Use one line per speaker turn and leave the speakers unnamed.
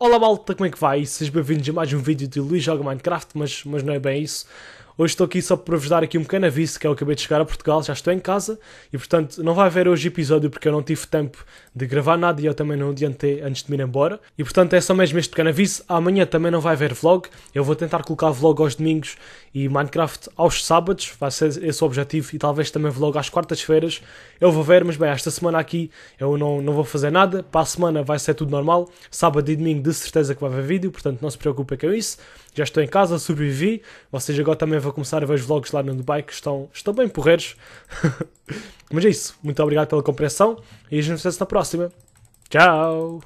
Olá malta, como é que vai? Sejam bem-vindos a mais um vídeo de Luís Joga Minecraft, mas, mas não é bem isso. Hoje estou aqui só para vos dar aqui um pequeno aviso que eu acabei de chegar a Portugal, já estou em casa e portanto não vai haver hoje episódio porque eu não tive tempo de gravar nada e eu também não adiantei antes de me ir embora. E portanto é só mesmo este pequeno aviso. Amanhã também não vai haver vlog, eu vou tentar colocar vlog aos domingos e Minecraft aos sábados, vai ser esse o objetivo e talvez também vlog às quartas-feiras. Eu vou ver, mas bem, esta semana aqui eu não, não vou fazer nada, para a semana vai ser tudo normal, sábado e domingo de certeza que vai haver vídeo, portanto não se preocupe com isso. Já estou em casa, sobrevivi, vocês agora também vão vou começar a ver os vlogs lá no Dubai que estão, estão bem porreiros. Mas é isso. Muito obrigado pela compreensão e a gente se na próxima. Tchau!